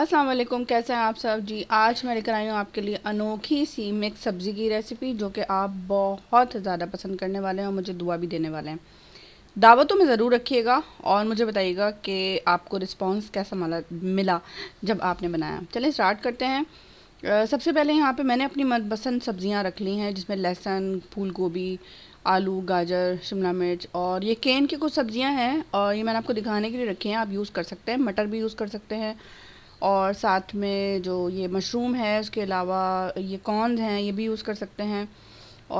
अस्सलाम वालेकुम कैसे हैं आप सब जी आज मैं लेकर आई हूँ आपके लिए अनोखी सी मिक्स सब्ज़ी की रेसिपी जो कि आप बहुत ज़्यादा पसंद करने वाले हैं और मुझे दुआ भी देने वाले हैं दावतों में ज़रूर रखिएगा और मुझे बताइएगा कि आपको रिस्पांस कैसा माला मिला जब आपने बनाया चलिए स्टार्ट करते हैं सबसे पहले यहाँ पर मैंने अपनी मनपसंद सब्ज़ियाँ रख ली हैं जिसमें लहसुन फूल गोभी आलू गाजर शिमला मिर्च और ये केन की कुछ सब्ज़ियाँ हैं और ये मैंने आपको दिखाने के लिए रखी हैं आप यूज़ कर सकते हैं मटर भी यूज़ कर सकते हैं और साथ में जो ये मशरूम है उसके अलावा ये कॉर्नस हैं ये भी यूज़ कर सकते हैं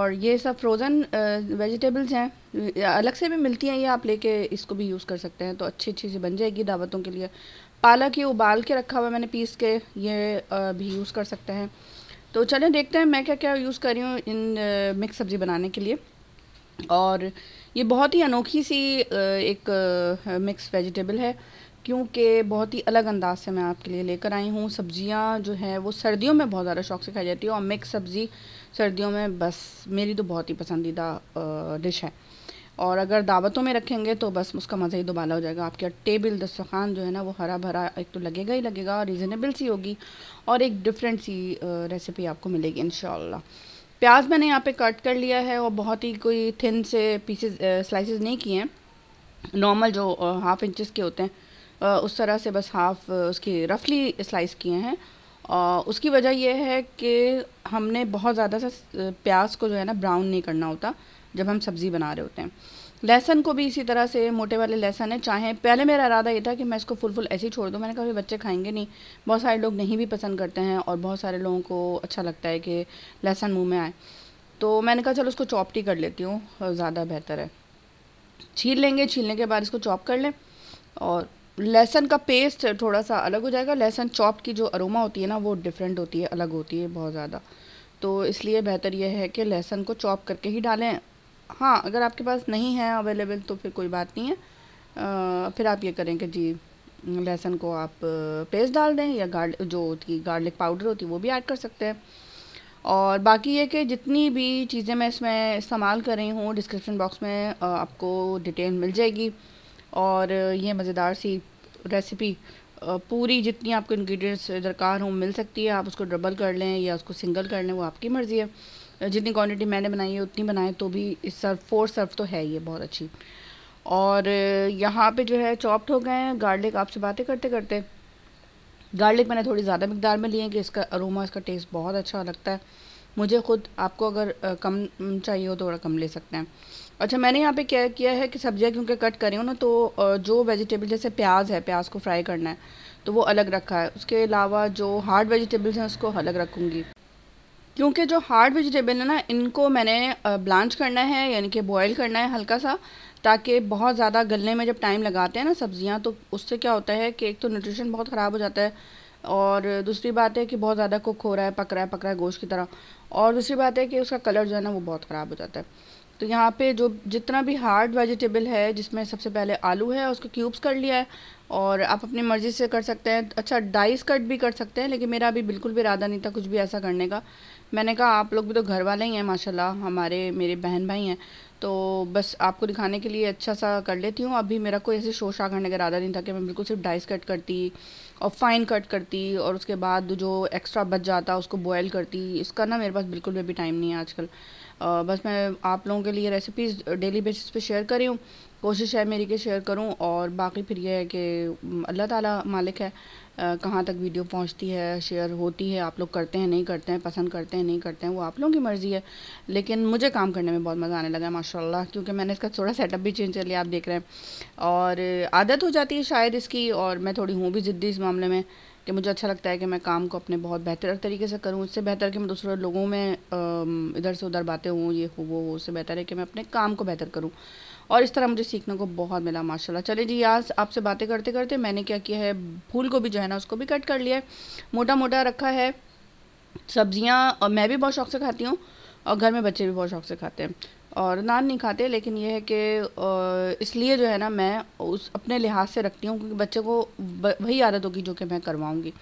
और ये सब फ्रोज़न वेजिटेबल्स हैं अलग से भी मिलती हैं ये आप लेके इसको भी यूज़ कर सकते हैं तो अच्छी अच्छी सी बन जाएगी दावतों के लिए पालक ये उबाल के रखा हुआ मैंने पीस के ये आ, भी यूज़ कर सकते हैं तो चलें देखते हैं मैं क्या क्या यूज़ कर रही हूँ इन मिक्स सब्ज़ी बनाने के लिए और ये बहुत ही अनोखी सी एक मिक्स वेजिटेबल है क्योंकि बहुत ही अलग अंदाज से मैं आपके लिए लेकर आई हूँ सब्जियाँ जो है वो सर्दियों में बहुत ज़्यादा शौक से खाई जाती है और मिक्स सब्ज़ी सर्दियों में बस मेरी तो बहुत ही पसंदीदा डिश है और अगर दावतों में रखेंगे तो बस उसका मज़ा ही दोबारा हो जाएगा आपके टेबल दस्तखान जो है ना वो हरा भरा एक तो लगेगा ही लगेगा रीज़नेबल सी होगी और एक डिफरेंट सी रेसिपी आपको मिलेगी इन प्याज मैंने यहाँ पे कट कर लिया है और बहुत ही कोई थिन से पीसेज स्लाइसेस नहीं किए हैं नॉर्मल जो हाफ इंचज़ के होते हैं उस तरह से बस हाफ उसकी रफली स्लाइस किए हैं और उसकी वजह यह है कि हमने बहुत ज़्यादा सा प्याज को जो है ना ब्राउन नहीं करना होता जब हम सब्ज़ी बना रहे होते हैं लहसन को भी इसी तरह से मोटे वाले लहसन है चाहे पहले मेरा इरादा ये था कि मैं इसको फुल फुल ऐसे ही छोड़ दूँ मैंने कहा बच्चे खाएंगे नहीं बहुत सारे लोग नहीं भी पसंद करते हैं और बहुत सारे लोगों को अच्छा लगता है कि लहसन मुँह में आए तो मैंने कहा चलो उसको टी कर लेती हूँ ज़्यादा बेहतर है छील लेंगे छीलने के बाद इसको चॉप कर लें और लहसन का पेस्ट थोड़ा सा अलग हो जाएगा लहसन चॉप की जो अरोमा होती है ना वो डिफरेंट होती है अलग होती है बहुत ज़्यादा तो इसलिए बेहतर यह है कि लहसन को चॉप करके ही डालें हाँ अगर आपके पास नहीं है अवेलेबल तो फिर कोई बात नहीं है आ, फिर आप ये करें कि जी लहसन को आप पेस्ट डाल दें या गार्ड जो होती गार्लिक पाउडर होती है वो भी ऐड कर सकते हैं और बाकी ये कि जितनी भी चीज़ें मैं इसमें इस्तेमाल कर रही हूँ डिस्क्रिप्शन बॉक्स में आपको डिटेल मिल जाएगी और ये मज़ेदार सी रेसिपी पूरी जितनी आपको इंग्रेडिएंट्स दरकार हों मिल सकती है आप उसको डबल कर लें या उसको सिंगल कर लें वो आपकी मर्ज़ी है जितनी क्वांटिटी मैंने बनाई है उतनी बनाएं तो भी इस सर्व फोर सर्व तो है ये बहुत अच्छी और यहाँ पे जो है चॉप्ड हो गए हैं गार्लिक आपसे बातें करते करते गार्लिक मैंने थोड़ी ज़्यादा मकदार में लिए कि इसका अरोमा इसका टेस्ट बहुत अच्छा लगता है मुझे खुद आपको अगर कम चाहिए हो तो थोड़ा कम ले सकते हैं अच्छा मैंने यहाँ पे क्या किया है कि सब्जियाँ क्योंकि कट करी हूँ ना तो जो वेजिटेबल जैसे प्याज है प्याज को फ्राई करना है तो वो अलग रखा है उसके अलावा जो हार्ड वेजिटेबल्स हैं उसको अलग रखूँगी क्योंकि जो हार्ड वेजिटेबल है ना इनको मैंने ब्लांच करना है यानी कि बॉयल करना है हल्का सा ताकि बहुत ज़्यादा गलने में जब टाइम लगाते हैं ना सब्जियाँ तो उससे क्या होता है कि एक तो न्यूट्रिशन बहुत ख़राब हो जाता है और दूसरी बात है कि बहुत ज़्यादा कुक हो रहा है पक रहा है पक रहा है गोश्त की तरह और दूसरी बात है कि उसका कलर जो है ना वो बहुत ख़राब हो जाता है तो यहाँ पे जो जितना भी हार्ड वेजिटेबल है जिसमें सबसे पहले आलू है उसको क्यूब्स कर लिया है और आप अपनी मर्ज़ी से कर सकते हैं अच्छा डाइस कट भी कर सकते हैं लेकिन मेरा अभी बिल्कुल भी इरादा नहीं था कुछ भी ऐसा करने का मैंने कहा आप लोग भी तो घर वाले ही हैं माशाल्लाह हमारे मेरे बहन भाई हैं तो बस आपको दिखाने के लिए अच्छा सा कर लेती हूँ अभी मेरा कोई ऐसे शोशा करने का इरादा नहीं था कि मैं बिल्कुल सिर्फ डाइस कट करती और फाइन कट करती और उसके बाद जो एक्स्ट्रा बच जाता उसको बॉयल करती इसका ना मेरे पास बिल्कुल भी टाइम नहीं है आजकल बस मैं आप लोगों के लिए रेसिपीज़ डेली बेसिस पे शेयर कर रही हूँ कोशिश है मेरी कि शेयर करूँ और बाकी फिर यह है कि अल्लाह ताला मालिक है कहाँ तक वीडियो पहुँचती है शेयर होती है आप लोग करते हैं नहीं करते हैं पसंद करते हैं नहीं करते हैं वो आप लोगों की मर्ज़ी है लेकिन मुझे काम करने में बहुत मज़ा आने लगा है माशा क्योंकि मैंने इसका थोड़ा सेटअप भी चेंज कर लिया आप देख रहे हैं और आदत हो जाती है शायद इसकी और मैं थोड़ी हूँ भी ज़िद्दी इस मामले में कि मुझे अच्छा लगता है कि मैं काम को अपने बहुत बेहतर तरीके से करूं इससे बेहतर कि मैं दूसरे लोगों में इधर से उधर बातें हूँ ये हो वो हो उससे बेहतर है कि मैं अपने काम को बेहतर करूं और इस तरह मुझे सीखने को बहुत मिला माशाल्लाह चले जी आज आपसे बातें करते करते मैंने क्या किया है फूल को भी जो है ना उसको भी कट कर लिया है मोटा मोटा रखा है सब्जियाँ मैं भी बहुत शौक से खाती हूँ और घर में बच्चे भी बहुत शौक से खाते हैं और नान नहीं खाते लेकिन यह है कि इसलिए जो है ना मैं उस अपने लिहाज से रखती हूँ क्योंकि बच्चे को वही आदत होगी जो कि मैं करवाऊँगी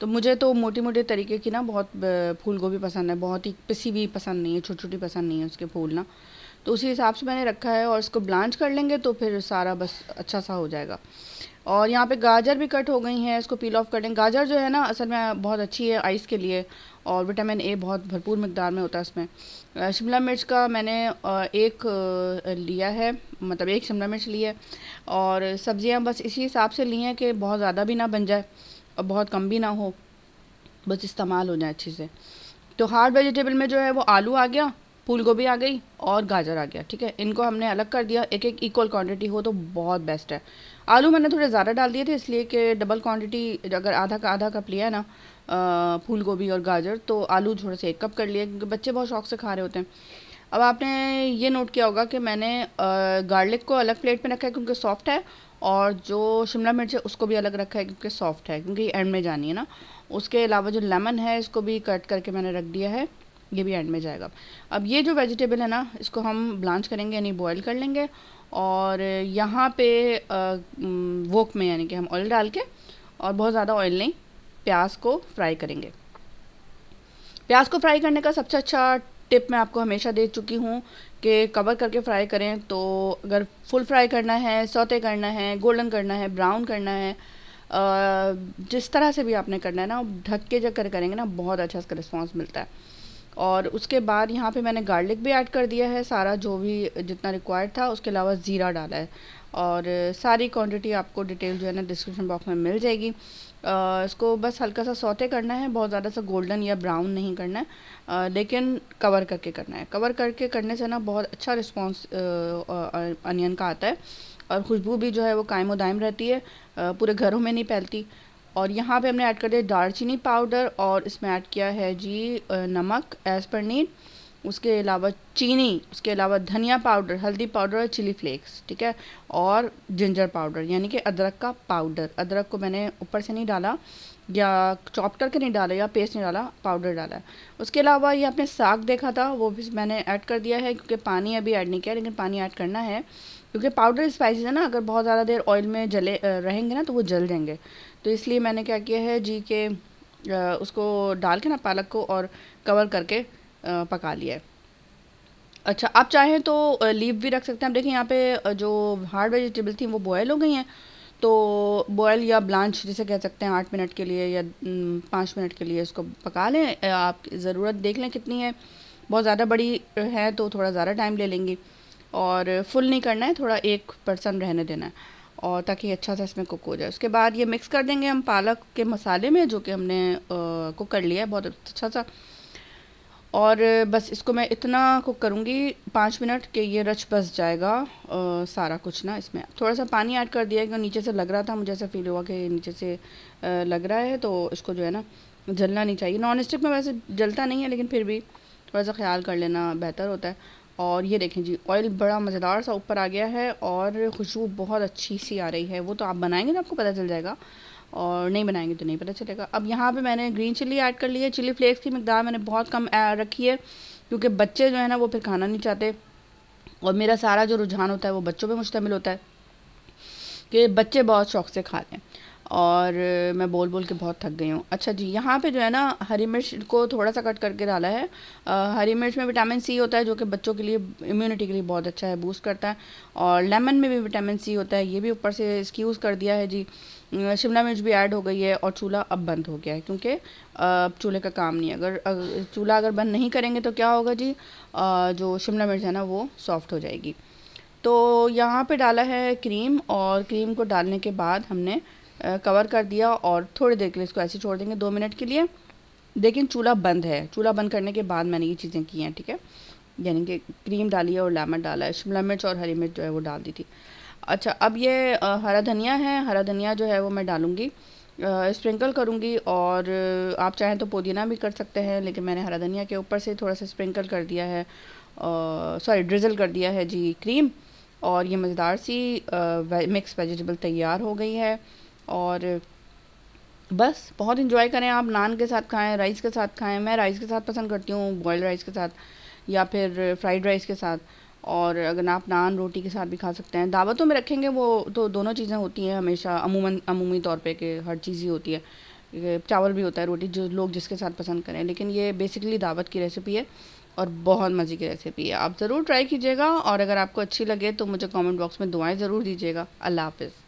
तो मुझे तो मोटी मोटी तरीके की ना बहुत फूल गोभी पसंद है बहुत ही पिसी भी पसंद नहीं है छोटी छोटी पसंद नहीं है उसके फूल ना तो उसी हिसाब से मैंने रखा है और इसको ब्लांच कर लेंगे तो फिर सारा बस अच्छा सा हो जाएगा और यहाँ पे गाजर भी कट हो गई हैं इसको पील ऑफ कर दें गाजर जो है ना असल में बहुत अच्छी है आइस के लिए और विटामिन ए बहुत भरपूर मकदार में होता है इसमें शिमला मिर्च का मैंने एक लिया है मतलब एक शिमला मिर्च ली है और सब्ज़ियाँ बस इसी हिसाब से ली हैं कि बहुत ज़्यादा भी ना बन जाए और बहुत कम भी ना हो बस इस्तेमाल हो जाए अच्छे से तो हार्ड वेजिटेबल में जो है वो आलू आ गया फूल गोभी आ गई और गाजर आ गया ठीक है इनको हमने अलग कर दिया एक एक इक्वल क्वान्टिटी हो तो बहुत बेस्ट है आलू मैंने थोड़े ज़्यादा डाल दिए थे इसलिए कि डबल क्वांटिटी अगर आधा का आधा कप लिया है ना फूल गोभी और गाजर तो आलू थोड़े से एक कप कर लिए क्योंकि बच्चे बहुत शौक से खा रहे होते हैं अब आपने ये नोट किया होगा कि मैंने गार्लिक को अलग प्लेट में रखा है क्योंकि सॉफ्ट है और जो शिमला मिर्च है उसको भी अलग रखा है क्योंकि सॉफ्ट है क्योंकि एंड में जानी है ना उसके अलावा जो लेमन है इसको भी कट करके मैंने रख दिया है ये भी एंड में जाएगा अब ये जो वेजिटेबल है ना इसको हम ब्लांच करेंगे यानी बॉईल कर लेंगे और यहाँ पे वोक में यानी कि हम ऑयल डाल के और बहुत ज़्यादा ऑयल नहीं प्याज को फ्राई करेंगे प्याज को फ्राई करने का सबसे अच्छा टिप मैं आपको हमेशा दे चुकी हूँ कि कवर करके फ्राई करें तो अगर फुल फ्राई करना है सौते करना है गोल्डन करना है ब्राउन करना है जिस तरह से भी आपने करना है ना ढक के जब कर करेंगे ना बहुत अच्छा इसका रिस्पॉन्स मिलता है और उसके बाद यहाँ पे मैंने गार्लिक भी ऐड कर दिया है सारा जो भी जितना रिक्वायर्ड था उसके अलावा ज़ीरा डाला है और सारी क्वांटिटी आपको डिटेल जो है ना डिस्क्रिप्शन बॉक्स में मिल जाएगी आ, इसको बस हल्का सा सौते करना है बहुत ज़्यादा सा गोल्डन या ब्राउन नहीं करना है आ, लेकिन कवर करके करना है कवर करके करने से ना बहुत अच्छा रिस्पॉन्स अनियन का आता है और खुशबू भी जो है वो कायम दायम रहती है पूरे घरों में नहीं फैलती और यहाँ पे हमने ऐड कर दिया दालचीनी पाउडर और इसमें ऐड किया है जी नमक एज़ पर नीड उसके अलावा चीनी उसके अलावा धनिया पाउडर हल्दी पाउडर और चिली फ्लेक्स ठीक है और जिंजर पाउडर यानी कि अदरक का पाउडर अदरक को मैंने ऊपर से नहीं डाला या चॉप करके नहीं डाला या पेस्ट नहीं डाला पाउडर डाला है उसके अलावा ये आपने साग देखा था वो भी मैंने ऐड कर दिया है क्योंकि पानी अभी ऐड नहीं किया लेकिन पानी ऐड करना है क्योंकि पाउडर स्पाइसेस है ना अगर बहुत ज़्यादा देर ऑयल में जले रहेंगे ना तो वो जल जाएंगे तो इसलिए मैंने क्या किया है जी के उसको डाल के ना पालक को और कवर करके पका लिया है अच्छा आप चाहें तो लीव भी रख सकते हैं आप देखें यहाँ पे जो हार्ड वेजिटेबल थी वो बॉयल हो गई हैं तो बॉयल या ब्लांच जिसे कह सकते हैं आठ मिनट के लिए या पाँच मिनट के लिए इसको पका लें आप ज़रूरत देख लें कितनी है बहुत ज़्यादा बड़ी है तो थोड़ा ज़्यादा टाइम ले लेंगी और फुल नहीं करना है थोड़ा एक पर्सन रहने देना है और ताकि अच्छा सा इसमें कुक हो जाए उसके बाद ये मिक्स कर देंगे हम पालक के मसाले में जो कि हमने कुक कर लिया है बहुत अच्छा सा और बस इसको मैं इतना कुक करूँगी पाँच मिनट कि ये रच बस जाएगा आ, सारा कुछ ना इसमें थोड़ा सा पानी ऐड कर दिया क्योंकि नीचे से लग रहा था मुझे ऐसा फील हुआ कि नीचे से आ, लग रहा है तो इसको जो है ना जलना नहीं चाहिए नॉन स्टिक में वैसे जलता नहीं है लेकिन फिर भी थोड़ा सा ख्याल कर लेना बेहतर होता है और ये देखें जी ऑयल बड़ा मज़ेदार सा ऊपर आ गया है और खुशबू बहुत अच्छी सी आ रही है वो तो आप बनाएंगे ना तो आपको पता चल जाएगा और नहीं बनाएंगे तो नहीं पता चलेगा अब यहाँ पे मैंने ग्रीन चिल्ली ऐड कर ली है चिली फ्लेक्स की मकदार मैंने बहुत कम रखी है क्योंकि बच्चे जो है ना वो फिर खाना नहीं चाहते और मेरा सारा जो रुझान होता है वो बच्चों पर मुश्तमिल होता है कि बच्चे बहुत शौक से खाते हैं और मैं बोल बोल के बहुत थक गई हूँ अच्छा जी यहाँ पे जो है ना हरी मिर्च को थोड़ा सा कट करके डाला है आ, हरी मिर्च में विटामिन सी होता है जो कि बच्चों के लिए इम्यूनिटी के लिए बहुत अच्छा है बूस्ट करता है और लेमन में भी विटामिन सी होता है ये भी ऊपर से इसकी यूज़ कर दिया है जी शिमला मिर्च भी ऐड हो गई है और चूल्हा अब बंद हो गया है क्योंकि अब चूल्हे का काम नहीं अगर, अगर चूल्हा अगर बंद नहीं करेंगे तो क्या होगा जी जो शिमला मिर्च है ना वो सॉफ्ट हो जाएगी तो यहाँ पे डाला है क्रीम और क्रीम को डालने के बाद हमने कवर कर दिया और थोड़ी देर के लिए इसको ऐसे छोड़ देंगे दो मिनट के लिए लेकिन चूल्हा बंद है चूल्हा बंद करने के बाद मैंने ये चीज़ें की हैं ठीक है यानी कि क्रीम डाली है और लेमन डाला है शिमला मिर्च और हरी मिर्च जो है वो डाल दी थी अच्छा अब ये हरा धनिया है हरा धनिया जो है वो मैं डालूँगी स्प्रिंकल करूँगी और आप चाहें तो पुदीना भी कर सकते हैं लेकिन मैंने हरा धनिया के ऊपर से थोड़ा सा स्प्रिंकल कर दिया है सॉरी ड्रिजल कर दिया है जी क्रीम और ये मज़ेदार सी मिक्स वेजिटेबल तैयार हो गई है और बस बहुत इन्जॉय करें आप नान के साथ खाएं राइस के साथ खाएं मैं राइस के साथ पसंद करती हूँ बॉयल राइस के साथ या फिर फ्राइड राइस के साथ और अगर आप नान रोटी के साथ भी खा सकते हैं दावतों में रखेंगे वो तो दोनों चीज़ें होती हैं हमेशा अमूमन अमूमी तौर पे कि हर चीज़ ही होती है चावल भी होता है रोटी जो लोग जिसके साथ पसंद करें लेकिन ये बेसिकली दावत की रेसिपी है और बहुत मज़े की रेसिपी है आप ज़रूर ट्राई कीजिएगा और अगर आपको अच्छी लगे तो मुझे कमेंट बॉक्स में दुआएं ज़रूर दीजिएगा अल्लाह हाफिज़